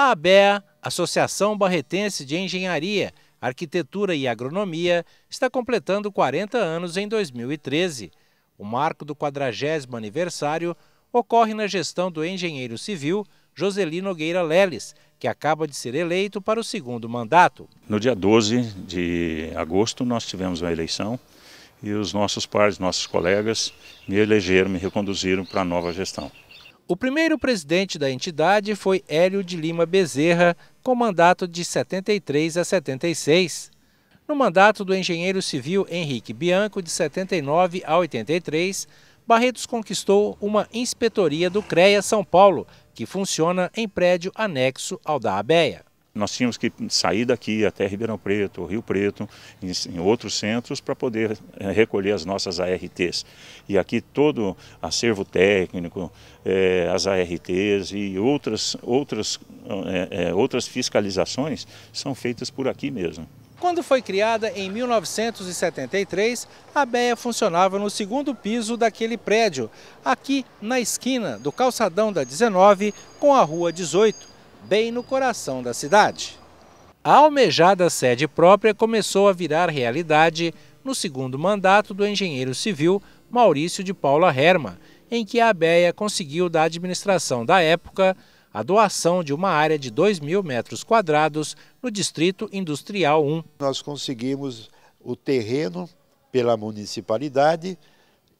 A ABEA, Associação Barretense de Engenharia, Arquitetura e Agronomia, está completando 40 anos em 2013. O marco do 40 aniversário ocorre na gestão do engenheiro civil Joseli Nogueira Leles, que acaba de ser eleito para o segundo mandato. No dia 12 de agosto nós tivemos uma eleição e os nossos pares, nossos colegas me elegeram, me reconduziram para a nova gestão. O primeiro presidente da entidade foi Hélio de Lima Bezerra, com mandato de 73 a 76. No mandato do engenheiro civil Henrique Bianco, de 79 a 83, Barretos conquistou uma inspetoria do CREA São Paulo, que funciona em prédio anexo ao da ABEA nós tínhamos que sair daqui até Ribeirão Preto, Rio Preto, em, em outros centros, para poder eh, recolher as nossas ARTs. E aqui todo acervo técnico, é, as ARTs e outras, outras, é, é, outras fiscalizações são feitas por aqui mesmo. Quando foi criada em 1973, a BEA funcionava no segundo piso daquele prédio, aqui na esquina do calçadão da 19 com a rua 18 bem no coração da cidade. A almejada sede própria começou a virar realidade no segundo mandato do engenheiro civil Maurício de Paula Herma, em que a ABEA conseguiu da administração da época a doação de uma área de 2 mil metros quadrados no Distrito Industrial 1. Nós conseguimos o terreno pela municipalidade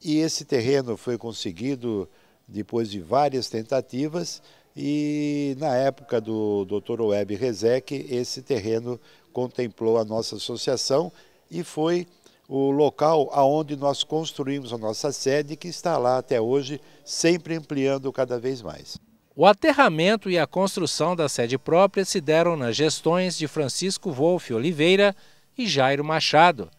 e esse terreno foi conseguido depois de várias tentativas e na época do Dr. Web Rezec, esse terreno contemplou a nossa associação e foi o local aonde nós construímos a nossa sede, que está lá até hoje, sempre ampliando cada vez mais. O aterramento e a construção da sede própria se deram nas gestões de Francisco Wolff Oliveira e Jairo Machado.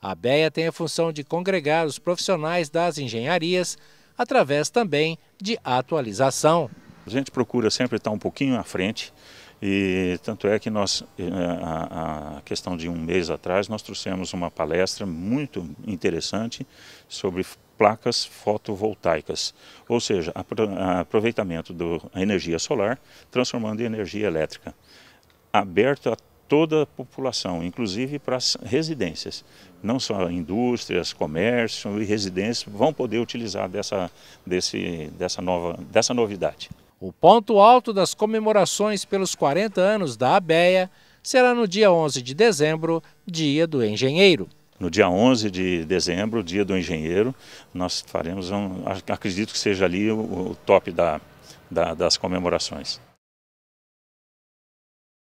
A BEA tem a função de congregar os profissionais das engenharias através também de atualização. A gente procura sempre estar um pouquinho à frente e tanto é que nós, eh, a, questão de um mês atrás, nós trouxemos uma palestra muito interessante sobre placas fotovoltaicas, ou seja, aproveitamento da energia solar, transformando em energia elétrica, aberto a toda a população, inclusive para as residências. Não só indústrias, comércio e residências vão poder utilizar dessa, desse, dessa, nova, dessa novidade. O ponto alto das comemorações pelos 40 anos da ABEA será no dia 11 de dezembro, dia do engenheiro. No dia 11 de dezembro, dia do engenheiro, nós faremos, um, acredito que seja ali o, o top da, da, das comemorações.